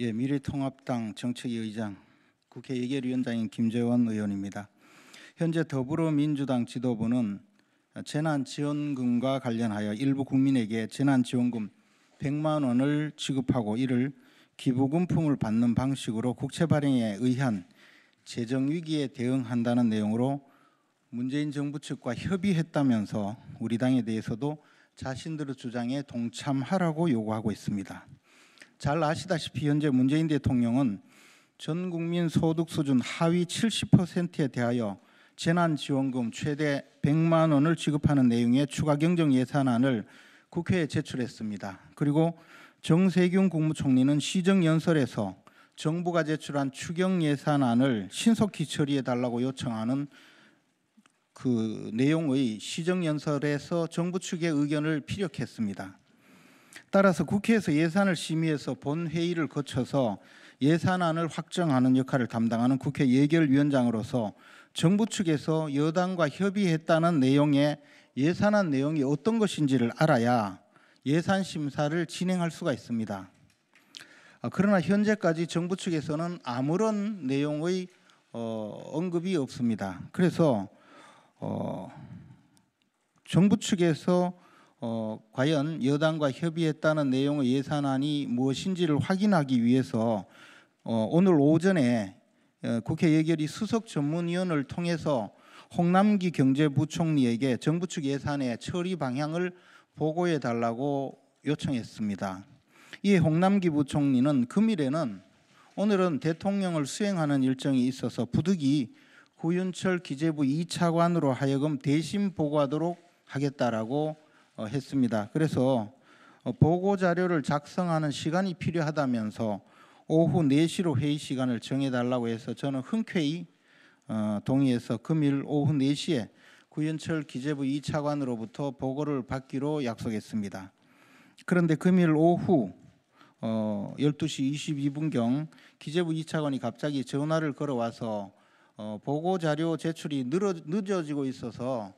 예, 미래통합당 정책위의장 국회 예결위원장인 김재원 의원입니다. 현재 더불어민주당 지도부는 재난지원금과 관련하여 일부 국민에게 재난지원금 100만 원을 지급하고 이를 기부금품을 받는 방식으로 국채 발행에 의한 재정 위기에 대응한다는 내용으로 문재인 정부 측과 협의했다면서 우리 당에 대해서도 자신들의 주장에 동참하라고 요구하고 있습니다. 잘 아시다시피 현재 문재인 대통령은 전 국민 소득 수준 하위 70%에 대하여 재난 지원금 최대 100만 원을 지급하는 내용의 추가 경정 예산안을 국회에 제출했습니다. 그리고 정세균 국무총리는 시정 연설에서 정부가 제출한 추경 예산안을 신속히 처리해 달라고 요청하는 그 내용의 시정 연설에서 정부 측의 의견을 피력했습니다. 따라서 국회에서 예산을 심의해서 본회의를 거쳐서 예산안을 확정하는 역할을 담당하는 국회 예결위원장으로서 정부 측에서 여당과 협의했다는 내용의 예산안 내용이 어떤 것인지를 알아야 예산 심사를 진행할 수가 있습니다. 아, 그러나 현재까지 정부 측에서는 아무런 내용의 어, 언급이 없습니다. 그래서 어, 정부 측에서 어, 과연 여당과 협의했다는 내용의 예산안이 무엇인지를 확인하기 위해서 어, 오늘 오전에 어, 국회 예결위 수석 전문위원을 통해서 홍남기 경제부총리에게 정부 측 예산의 처리 방향을 보고해 달라고 요청했습니다. 이 홍남기 부총리는 금일에는 그 오늘은 대통령을 수행하는 일정이 있어서 부득이 구윤철 기재부 2차관으로 하여금 대신 보고하도록 하겠다라고 어, 했습니다. 그래서 어, 보고 자료를 작성하는 시간이 필요하다면서 오후 4시로 회의 시간을 정해달라고 해서 저는 흔쾌히 어, 동의해서 금일 오후 4시에 구현철 기재부 2차관으로부터 보고를 받기로 약속했습니다. 그런데 금일 오후 12시 22분경 기재부 2차관이 갑자기 전화를 걸어와서 보고 자료 제출이 늦어지고 있어서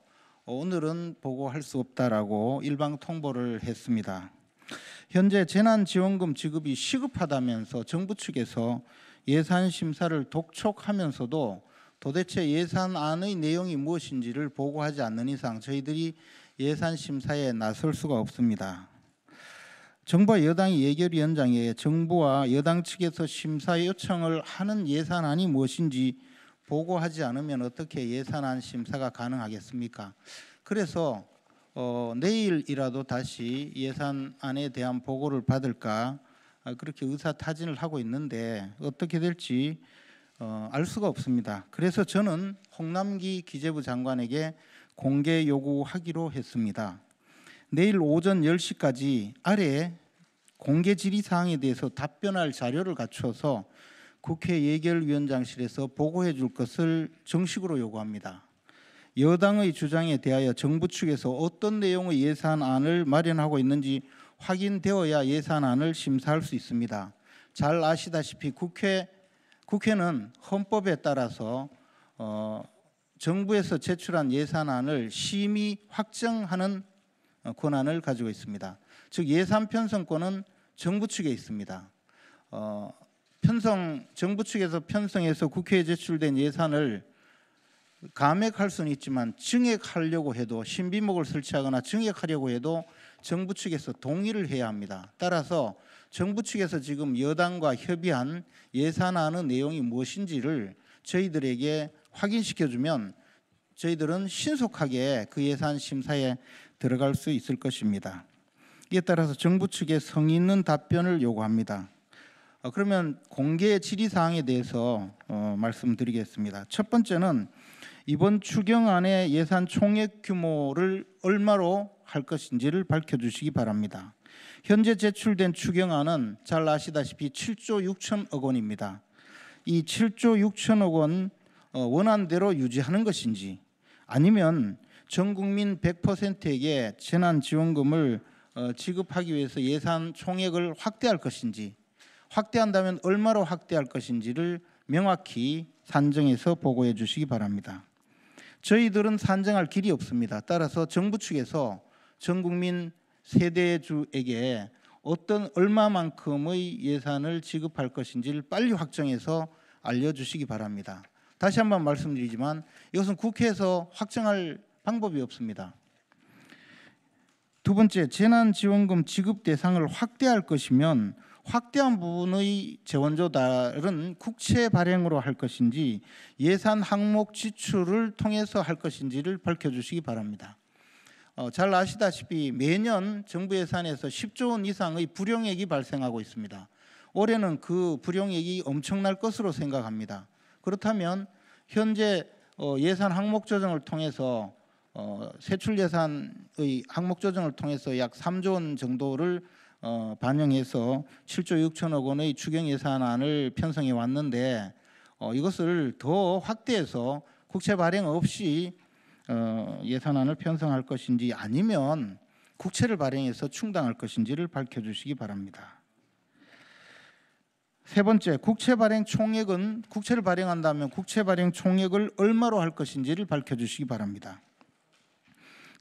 오늘은 보고할 수 없다라고 일방 통보를 했습니다. 현재 재난지원금 지급이 시급하다면서 정부 측에서 예산 심사를 독촉하면서도 도대체 예산안의 내용이 무엇인지를 보고하지 않는 이상 저희들이 예산 심사에 나설 수가 없습니다. 정부와 여당이 예결위원장에 정부와 여당 측에서 심사 요청을 하는 예산안이 무엇인지 보고하지 않으면 어떻게 예산안 심사가 가능하겠습니까? 그래서 어, 내일이라도 다시 예산안에 대한 보고를 받을까 아, 그렇게 의사 타진을 하고 있는데 어떻게 될지 어, 알 수가 없습니다. 그래서 저는 홍남기 기재부 장관에게 공개 요구하기로 했습니다. 내일 오전 10시까지 아래 공개 질의 사항에 대해서 답변할 자료를 갖추서 국회 예결위원장실에서 보고해 줄 것을 정식으로 요구합니다. 여당의 주장에 대하여 정부 측에서 어떤 내용의 예산안을 마련하고 있는지 확인되어야 예산안을 심사할 수 있습니다. 잘 아시다시피 국회 국회는 헌법에 따라서 어, 정부에서 제출한 예산안을 심의 확정하는 어, 권한을 가지고 있습니다. 즉 예산 편성권은 정부 측에 있습니다. 어, 편성 정부 측에서 편성해서 국회에 제출된 예산을 감액할 수는 있지만 증액하려고 해도 신비목을 설치하거나 증액하려고 해도 정부 측에서 동의를 해야 합니다. 따라서 정부 측에서 지금 여당과 협의한 예산안의 내용이 무엇인지를 저희들에게 확인시켜주면 저희들은 신속하게 그 예산 심사에 들어갈 수 있을 것입니다. 이에 따라서 정부 측의 성의 있는 답변을 요구합니다. 어, 그러면 공개 질의사항에 대해서 어, 말씀드리겠습니다. 첫 번째는 이번 추경안의 예산 총액 규모를 얼마로 할 것인지를 밝혀주시기 바랍니다. 현재 제출된 추경안은 잘 아시다시피 7조 6천억 원입니다. 이 7조 6천억 원 어, 원안대로 유지하는 것인지 아니면 전 국민 100%에게 재난지원금을 어, 지급하기 위해서 예산 총액을 확대할 것인지 확대한다면 얼마로 확대할 것인지를 명확히 산정해서 보고해 주시기 바랍니다. 저희들은 산정할 길이 없습니다. 따라서 정부 측에서 전 국민 세대주에게 어떤 얼마만큼의 예산을 지급할 것인지를 빨리 확정해서 알려주시기 바랍니다. 다시 한번 말씀드리지만 이것은 국회에서 확정할 방법이 없습니다. 두 번째, 재난지원금 지급 대상을 확대할 것이면 확대한 부분의 재원 조달은 국채 발행으로 할 것인지 예산 항목 지출을 통해서 할 것인지를 밝혀주시기 바랍니다. 어, 잘 아시다시피 매년 정부 예산에서 10조 원 이상의 불용액이 발생하고 있습니다. 올해는 그 불용액이 엄청날 것으로 생각합니다. 그렇다면 현재 어, 예산 항목 조정을 통해서 어, 세출 예산의 항목 조정을 통해서 약 3조 원 정도를 어, 반영해서 7조 6천억 원의 추경 예산안을 편성해 왔는데 어, 이것을 더 확대해서 국채 발행 없이 어, 예산안을 편성할 것인지 아니면 국채를 발행해서 충당할 것인지를 밝혀주시기 바랍니다. 세 번째, 국채 발행 총액은 국채를 발행한다면 국채 발행 총액을 얼마로 할 것인지를 밝혀주시기 바랍니다.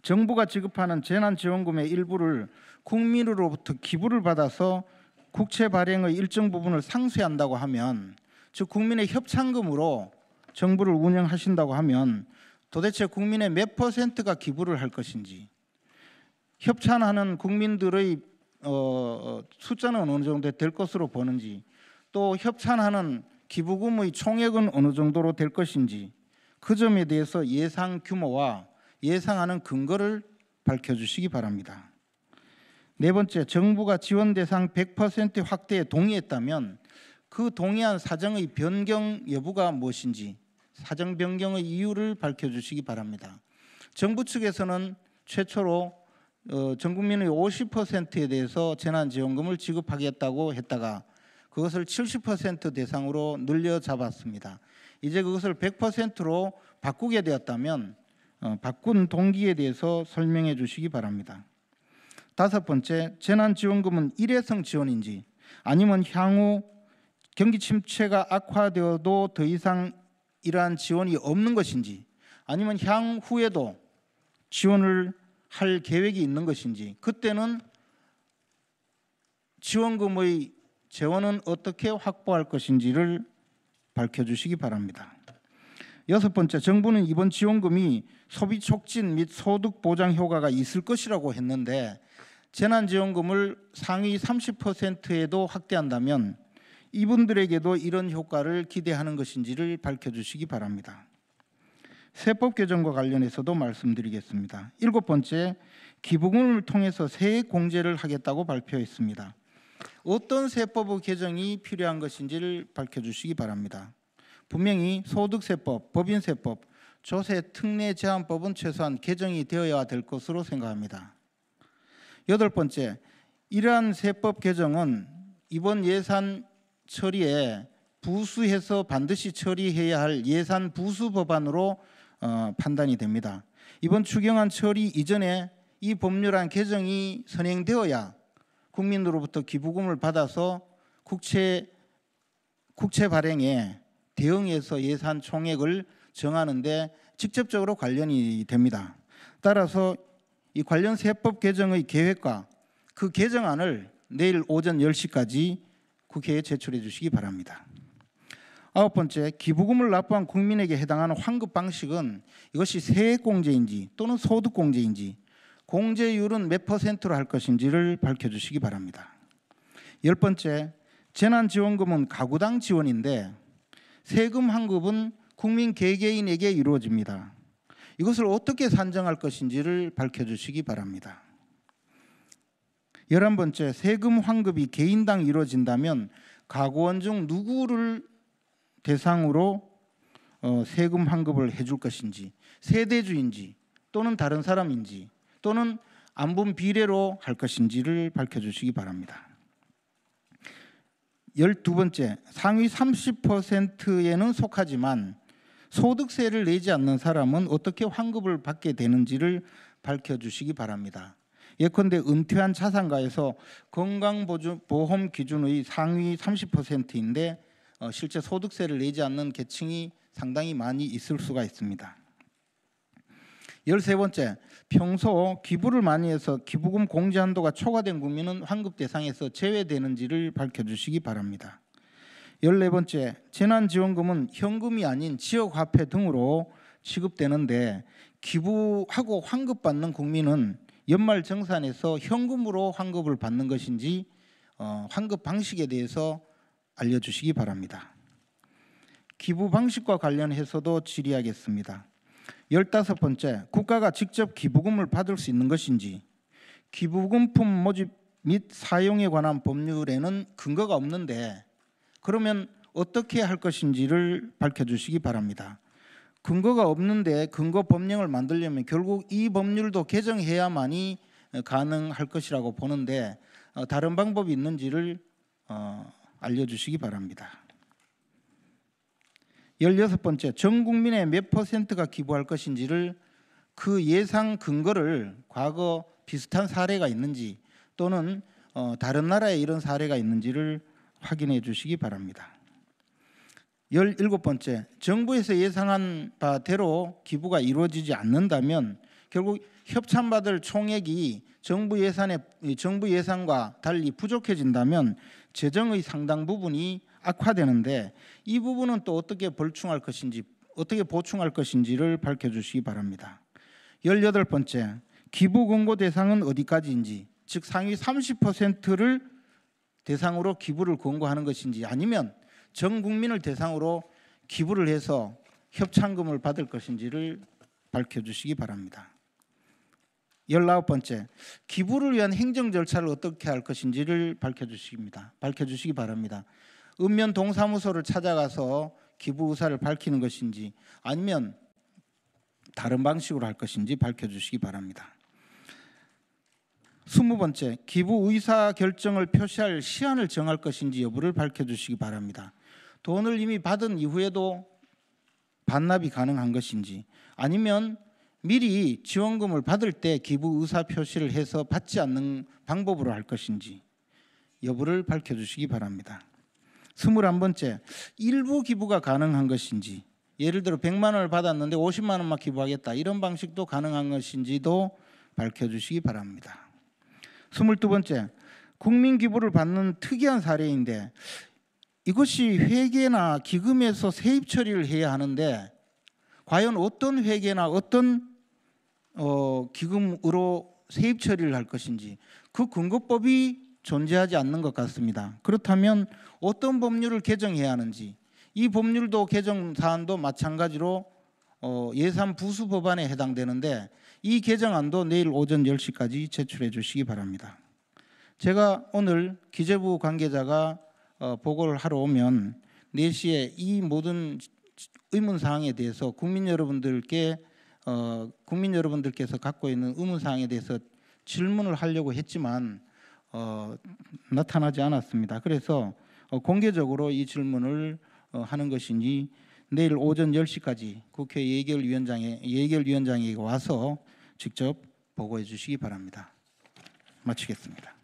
정부가 지급하는 재난지원금의 일부를 국민으로부터 기부를 받아서 국채 발행의 일정 부분을 상쇄한다고 하면 즉 국민의 협찬금으로 정부를 운영하신다고 하면 도대체 국민의 몇 퍼센트가 기부를 할 것인지 협찬하는 국민들의 어, 숫자는 어느 정도 될 것으로 보는지 또 협찬하는 기부금의 총액은 어느 정도로 될 것인지 그 점에 대해서 예상 규모와 예상하는 근거를 밝혀주시기 바랍니다. 네 번째, 정부가 지원 대상 100% 확대에 동의했다면 그 동의안 사정의 변경 여부가 무엇인지 사정 변경의 이유를 밝혀주시기 바랍니다. 정부 측에서는 최초로 어, 전 국민의 50%에 대해서 재난지원금을 지급하겠다고 했다가 그것을 70% 대상으로 늘려 잡았습니다. 이제 그것을 100%로 바꾸게 되었다면 어, 바꾼 동기에 대해서 설명해 주시기 바랍니다. 다섯 번째, 재난지원금은 일회성 지원인지 아니면 향후 경기 침체가 악화되어도 더 이상 이러한 지원이 없는 것인지 아니면 향후에도 지원을 할 계획이 있는 것인지 그때는 지원금의 재원은 어떻게 확보할 것인지를 밝혀주시기 바랍니다. 여섯 번째, 정부는 이번 지원금이 소비 촉진 및 소득 보장 효과가 있을 것이라고 했는데 재난 지원금을 상위 30%에도 확대한다면 이분들에게도 이런 효과를 기대하는 것인지를 밝혀 주시기 바랍니다. 세법 개정과 관련해서도 말씀드리겠습니다. 일곱 번째, 기부금을 통해서 세액 공제를 하겠다고 발표했습니다. 어떤 세법 의 개정이 필요한 것인지를 밝혀 주시기 바랍니다. 분명히 소득세법, 법인세법, 조세 특례 제한법은 최소한 개정이 되어야 될 것으로 생각합니다. 여덟 번째, 이러한 세법 개정은 이번 예산 처리에 부수해서 반드시 처리해야 할 예산 부수 법안으로 어, 판단이 됩니다. 이번 추경안 처리 이전에 이 법률안 개정이 선행되어야 국민으로부터 기부금을 받아서 국채 국채 발행에 대응해서 예산 총액을 정하는데 직접적으로 관련이 됩니다. 따라서 이 관련 세법 개정의 계획과 그 개정안을 내일 오전 10시까지 국회에 제출해 주시기 바랍니다. 아홉 번째, 기부금을 납부한 국민에게 해당하는 환급 방식은 이것이 세액공제인지 또는 소득공제인지 공제율은 몇 퍼센트로 할 것인지를 밝혀주시기 바랍니다. 열 번째, 재난지원금은 가구당 지원인데 세금 환급은 국민 개개인에게 이루어집니다. 이것을 어떻게 산정할 것인지를 밝혀주시기 바랍니다. 열한 번째, 세금 환급이 개인당 이루어진다면 가구원 중 누구를 대상으로 어, 세금 환급을 해줄 것인지, 세대주인지 또는 다른 사람인지 또는 안분 비례로 할 것인지를 밝혀주시기 바랍니다. 열두 번째 상위 30%에는 속하지만 소득세를 내지 않는 사람은 어떻게 환급을 받게 되는지를 밝혀주시기 바랍니다. 예컨대 은퇴한 차상가에서 건강보험 기준의 상위 30%인데 어, 실제 소득세를 내지 않는 계층이 상당히 많이 있을 수가 있습니다. 열세 번째 평소 기부를 많이 해서 기부금 공제 한도가 초과된 국민은 환급 대상에서 제외되는지를 밝혀주시기 바랍니다. 열네 번째 재난지원금은 현금이 아닌 지역화폐 등으로 지급되는데 기부하고 환급받는 국민은 연말 정산에서 현금으로 환급을 받는 것인지 어, 환급 방식에 대해서 알려주시기 바랍니다. 기부 방식과 관련해서도 질의하겠습니다. 열다섯 번째, 국가가 직접 기부금을 받을 수 있는 것인지 기부금품 모집 및 사용에 관한 법률에는 근거가 없는데 그러면 어떻게 할 것인지를 밝혀주시기 바랍니다. 근거가 없는데 근거 법령을 만들려면 결국 이 법률도 개정해야만이 가능할 것이라고 보는데 어, 다른 방법이 있는지를 어, 알려주시기 바랍니다. 열여섯 번째, 전 국민의 몇 퍼센트가 기부할 것인지를 그 예상 근거를 과거 비슷한 사례가 있는지 또는 어, 다른 나라에 이런 사례가 있는지를 확인해 주시기 바랍니다. 열일 번째, 정부에서 예상한 바대로 기부가 이루어지지 않는다면 결국 협찬받을 총액이 정부 예산의 정부 예산과 달리 부족해진다면 재정의 상당 부분이 악화되는데 이 부분은 또 어떻게 벌충할 것인지 어떻게 보충할 것인지를 밝혀주시기 바랍니다. 18번째, 기부 공고 대상은 어디까지인지, 즉 상위 30%를 대상으로 기부를 권고하는 것인지 아니면 전 국민을 대상으로 기부를 해서 협찬금을 받을 것인지를 밝혀주시기 바랍니다. 19번째, 기부를 위한 행정 절차를 어떻게 할 것인지를 밝혀주십니다. 밝혀주시기 바랍니다. 읍면 동사무소를 찾아가서 기부 의사를 밝히는 것인지 아니면 다른 방식으로 할 것인지 밝혀주시기 바랍니다. 스무 번째, 기부 의사 결정을 표시할 시한을 정할 것인지 여부를 밝혀주시기 바랍니다. 돈을 이미 받은 이후에도 반납이 가능한 것인지 아니면 미리 지원금을 받을 때 기부 의사 표시를 해서 받지 않는 방법으로 할 것인지 여부를 밝혀주시기 바랍니다. 스물한 번째 일부 기부가 가능한 것인지 예를 들어 100만 원을 받았는데 50만 원만 기부하겠다 이런 방식도 가능한 것인지도 밝혀주시기 바랍니다. 스물두 번째 국민 기부를 받는 특이한 사례인데 이것이 회계나 기금에서 세입 처리를 해야 하는데 과연 어떤 회계나 어떤 어, 기금으로 세입 처리를 할 것인지 그 근거법이 존재하지 않는 것 같습니다. 그렇다면 어떤 법률을 개정해야 하는지 이 법률도 개정 사안도 마찬가지로 어, 예산 부수 법안에 해당되는데 이 개정안도 내일 오전 10시까지 제출해 주시기 바랍니다. 제가 오늘 기재부 관계자가 어, 보고를 하러 오면 4시에 이 모든 의문 사항에 대해서 국민 여러분들께 어, 국민 여러분들께서 갖고 있는 의문 사항에 대해서 질문을 하려고 했지만 어, 나타나지 않았습니다. 그래서 어, 공개적으로 이 질문을 어, 하는 것이니 내일 오전 10시까지 국회 예결위원장에 예결위원장에 와서 직접 보고해 주시기 바랍니다. 마치겠습니다.